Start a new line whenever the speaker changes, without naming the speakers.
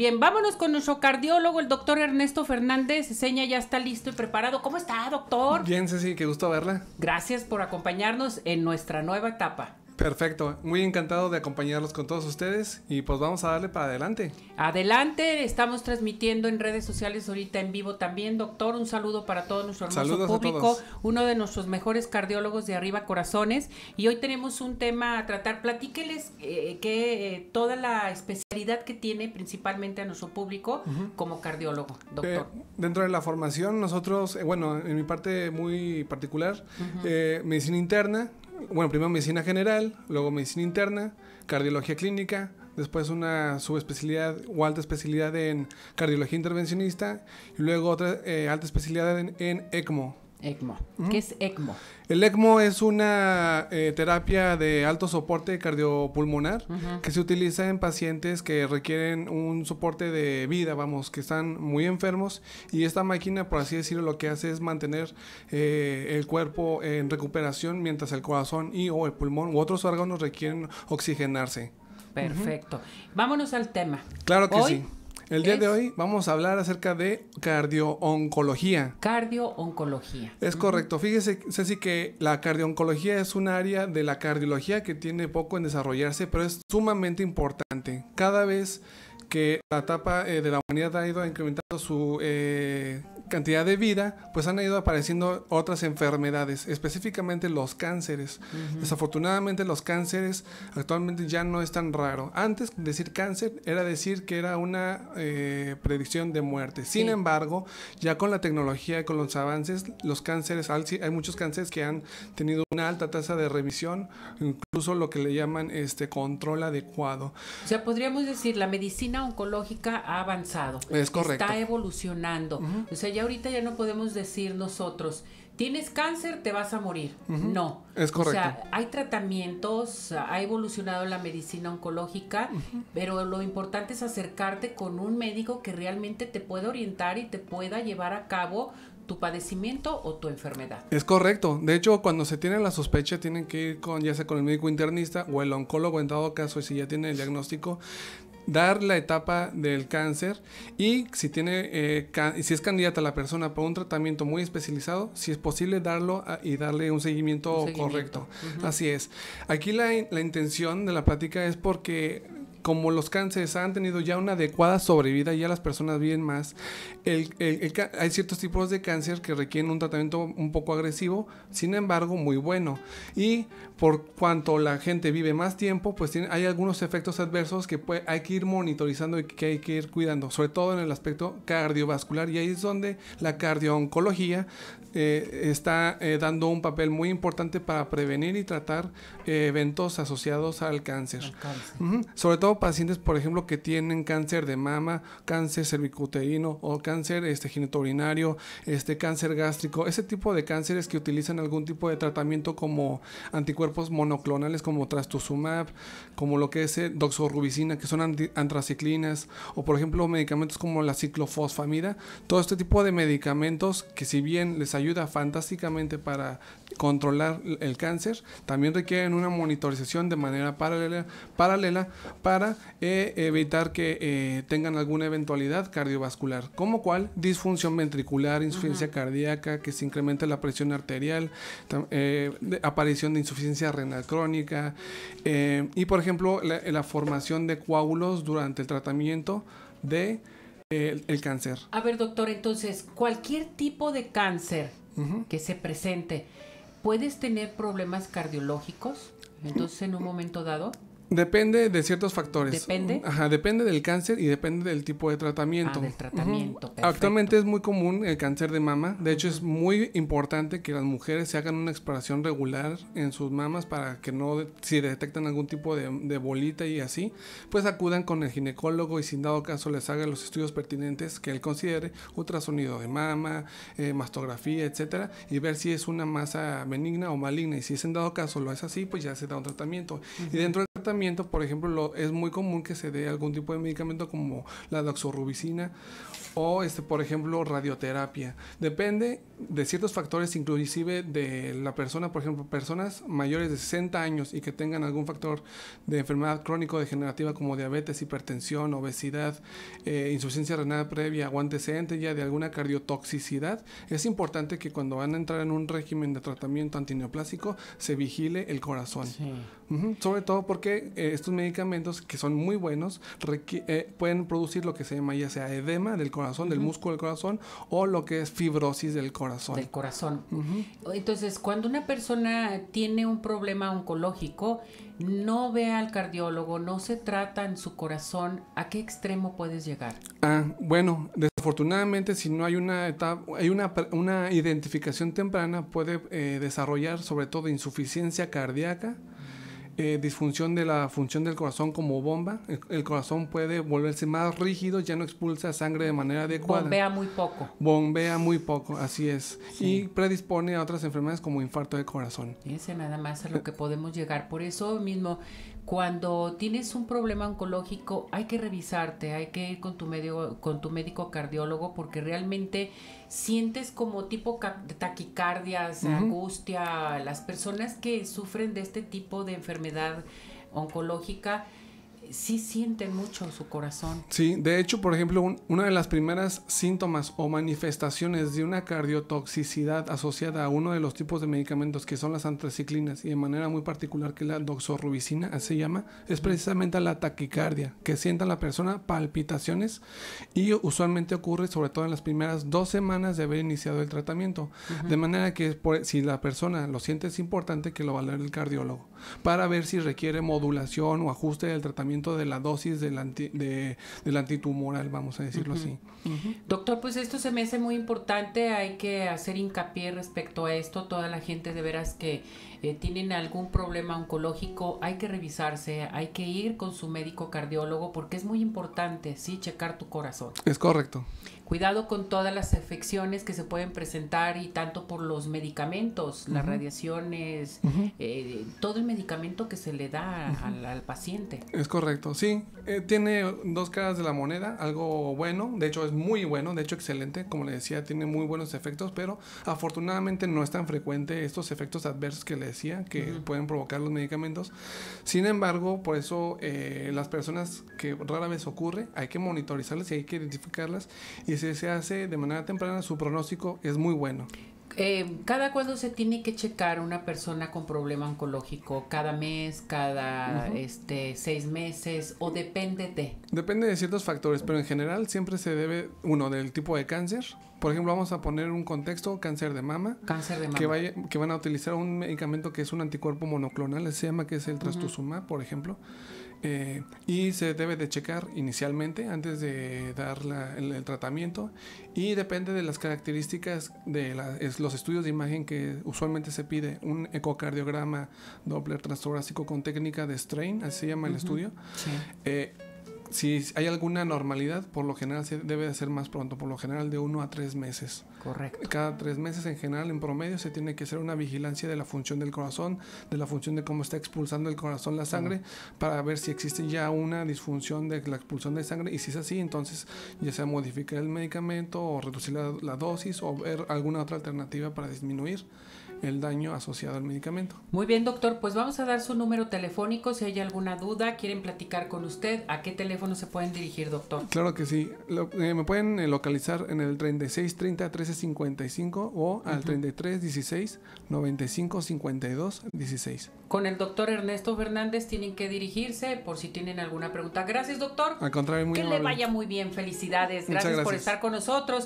Bien, vámonos con nuestro cardiólogo, el doctor Ernesto Fernández. Seña ya está listo y preparado. ¿Cómo está, doctor?
Bien, Ceci, qué gusto verla.
Gracias por acompañarnos en nuestra nueva
etapa. Perfecto, muy encantado de acompañarlos con todos ustedes y pues vamos a darle para adelante.
Adelante, estamos transmitiendo en redes sociales ahorita en vivo también, doctor, un saludo para todo nuestro hermoso público, uno de nuestros mejores cardiólogos de arriba corazones y hoy tenemos un tema a tratar, platíqueles eh, que eh, toda la especialidad que tiene principalmente a nuestro público como cardiólogo,
doctor. Eh, dentro de la formación nosotros, bueno, en mi parte muy particular, medicina interna, bueno, primero medicina general, luego medicina interna, cardiología clínica, después una subespecialidad o alta especialidad en cardiología intervencionista y luego otra eh, alta especialidad en ECMO, ECMO. ¿Qué es ECMO? El ECMO es una eh, terapia de alto soporte cardiopulmonar que se utiliza en pacientes que requieren un soporte de vida, vamos, que están muy enfermos y esta máquina, por así decirlo, lo que hace es mantener eh, el cuerpo en recuperación mientras el corazón y o el pulmón u otros órganos requieren oxigenarse. Perfecto.
Vámonos al tema. Claro que sí
el día de hoy vamos a hablar acerca de cardiooncología. Cardiooncología. Es correcto. Fíjese, Ceci, que la cardiooncología es un área de la cardiología que tiene poco en desarrollarse, pero es sumamente importante. Cada vez que la etapa eh, de la humanidad ha ido a incrementando su eh, cantidad de vida, pues han ido apareciendo otras enfermedades, específicamente los cánceres. Desafortunadamente los cánceres actualmente ya no es tan raro. Antes decir cáncer era decir que era una eh, predicción de muerte. Sin embargo, ya con la tecnología, y con los avances, los cánceres, hay muchos cánceres que han tenido una alta tasa de revisión, incluso lo que le llaman este control adecuado.
O sea, podríamos decir la medicina oncológica ha avanzado. Es correcto evolucionando. O sea, ya ahorita ya no podemos decir nosotros, tienes cáncer, te vas a morir. No. Es correcto. O sea, hay tratamientos, ha evolucionado la medicina oncológica, pero lo importante es acercarte con un médico que realmente te pueda orientar y te pueda llevar a cabo tu padecimiento o tu enfermedad.
Es correcto. De hecho, cuando se tiene la sospecha, tienen que ir con ya sea con el médico internista o el oncólogo en todo caso, y si ya tienen el diagnóstico, dar la etapa del cáncer y si, tiene, eh, si es candidata la persona para un tratamiento muy especializado, si es posible darlo y darle un seguimiento, correcto. Así es. Aquí la, la intención de la plática es porque como los cánceres han tenido ya una adecuada sobrevida, ya las personas viven más. hay ciertos tipos de cáncer que requieren un tratamiento un poco agresivo, sin embargo, muy bueno. Y por cuanto la gente vive más tiempo, pues hay algunos efectos adversos que hay que ir monitorizando y que hay que ir cuidando, sobre todo en el aspecto cardiovascular. Y ahí es donde la cardiooncología eh, está eh, dando un papel muy importante para prevenir y tratar eh, eventos asociados al cáncer. Sobre todo pacientes, por ejemplo, que tienen cáncer de mama, cáncer cervicuterino o cáncer este, urinario, este, cáncer gástrico, ese tipo de cánceres que utilizan algún tipo de tratamiento como anticuerpos monoclonales como trastuzumab, como lo que es doxorubicina, que son antraciclinas, o por ejemplo medicamentos como la ciclofosfamida. Todo este tipo de medicamentos que si bien les ayuda fantásticamente para controlar el cáncer, también requieren una monitorización de manera paralela, para eh, evitar que eh, tengan alguna eventualidad cardiovascular, como cual disfunción ventricular, insuficiencia cardíaca, que se incremente la presión arterial, eh, aparición de insuficiencia renal crónica y, por ejemplo, la, formación de coágulos durante el tratamiento de el, cáncer.
A ver, doctor, entonces, cualquier tipo de cáncer que se presente, puedes tener problemas cardiológicos, entonces en un momento dado
Depende de ciertos factores. Depende. Ajá, depende del cáncer y depende del tipo de tratamiento. Ah, del tratamiento. Actualmente es muy común el cáncer de mama. De hecho, es muy importante que las mujeres se hagan una exploración regular en sus mamas para que no, si detectan algún tipo de, bolita y así, pues acudan con el ginecólogo y sin dado caso les haga los estudios pertinentes que él considere, ultrasonido de mama, eh, mastografía, etcétera, y ver si es una masa benigna o maligna. Y si es en dado caso lo es así, pues ya se da un tratamiento. Y dentro tratamiento, por ejemplo, lo, es muy común que se dé algún tipo de medicamento como la doxorubicina o, este, por ejemplo, radioterapia. Depende de ciertos factores, inclusive de la persona, por ejemplo, personas mayores de 60 años y que tengan algún factor de enfermedad crónico-degenerativa como diabetes, hipertensión, obesidad, eh, insuficiencia renal previa o antecedente ya de alguna cardiotoxicidad, es importante que cuando van a entrar en un régimen de tratamiento antineoplásico se vigile el corazón. Sobre todo porque eh, estos medicamentos, que son muy buenos, eh, pueden producir lo que se llama ya sea edema del corazón, del músculo del corazón, o lo que es fibrosis del corazón. Del corazón.
Entonces, cuando una persona tiene un problema oncológico, no ve al cardiólogo, no se trata en su corazón, ¿a qué extremo puedes llegar?
Ah, bueno, desafortunadamente si no hay una etapa, hay una, identificación temprana, puede eh, desarrollar sobre todo insuficiencia cardíaca, eh, disfunción de la función del corazón como bomba. El, corazón puede volverse más rígido, ya no expulsa sangre de manera adecuada. Bombea muy poco. Bombea muy poco, así es. Y predispone a otras enfermedades como infarto de corazón.
Ese nada más a lo que podemos llegar. Por eso mismo, cuando tienes un problema oncológico hay que revisarte, hay que ir con tu, con tu médico cardiólogo porque realmente sientes como tipo taquicardias, angustia. Las personas que sufren de este tipo de enfermedad oncológica sí sienten mucho su corazón.
Sí, de hecho, por ejemplo, una de las primeras síntomas o manifestaciones de una cardiotoxicidad asociada a uno de los tipos de medicamentos que son las antraciclinas y de manera muy particular que la doxorubicina, se llama, es precisamente la taquicardia, que sienta la persona palpitaciones y usualmente ocurre sobre todo en las primeras dos semanas de haber iniciado el tratamiento. De manera que si la persona lo siente es importante que lo valore el cardiólogo para ver si requiere modulación o ajuste del tratamiento de la dosis del, de, del antitumoral, vamos a decirlo así.
Doctor, pues esto se me hace muy importante, hay que hacer hincapié respecto a esto, toda la gente de veras que eh, tienen algún problema oncológico, hay que revisarse, hay que ir con su médico cardiólogo porque es muy importante, sí, checar tu corazón. Es correcto. Cuidado con todas las afecciones que se pueden presentar y tanto por los medicamentos, las radiaciones, eh, todo el medicamento que se le da al, paciente.
Es correcto, sí. Eh, tiene dos caras de la moneda, algo bueno, de hecho es muy bueno, de hecho excelente, como le decía, tiene muy buenos efectos, pero afortunadamente no es tan frecuente estos efectos adversos que le decía que pueden provocar los medicamentos. Sin embargo, por eso eh, las personas que rara vez ocurre, hay que monitorizarlas y hay que identificarlas y si se hace de manera temprana, su pronóstico es muy bueno.
Eh, ¿Cada cuándo se tiene que checar una persona con problema oncológico? ¿Cada mes, cada este, seis meses o depende de?
Depende de ciertos factores, pero en general siempre se debe, uno, del tipo de cáncer. Por ejemplo, vamos a poner un contexto, cáncer de mama. Cáncer de mama. Que, vaya, que van a utilizar un medicamento que es un anticuerpo monoclonal, se llama que es el trastuzumab, por ejemplo. Eh, y se debe de checar inicialmente antes de dar la, el, tratamiento y depende de las características de la, es, los estudios de imagen que usualmente se pide, un ecocardiograma Doppler transtorácico con técnica de strain, así se llama el estudio. Eh, si hay alguna normalidad, por lo general se debe de ser más pronto, por lo general de uno a tres meses. Correcto. Cada tres meses en general, en promedio, se tiene que hacer una vigilancia de la función del corazón, de la función de cómo está expulsando el corazón la sangre, para ver si existe ya una disfunción de la expulsión de sangre. Y si es así, entonces ya sea modificar el medicamento o reducir la dosis o ver alguna otra alternativa para disminuir el daño asociado al medicamento. Muy bien, doctor, pues vamos a dar su número telefónico
si hay alguna duda, quieren platicar con usted, ¿a qué teléfono se pueden dirigir,
doctor? Claro que sí, eh, me pueden eh, localizar en el 3630 1355 o al 3316 9552 16.
Con el doctor Ernesto Fernández tienen que dirigirse por si tienen alguna pregunta. Gracias, doctor. Al
contrario, muy Que le vaya
muy bien, felicidades, gracias por estar con nosotros.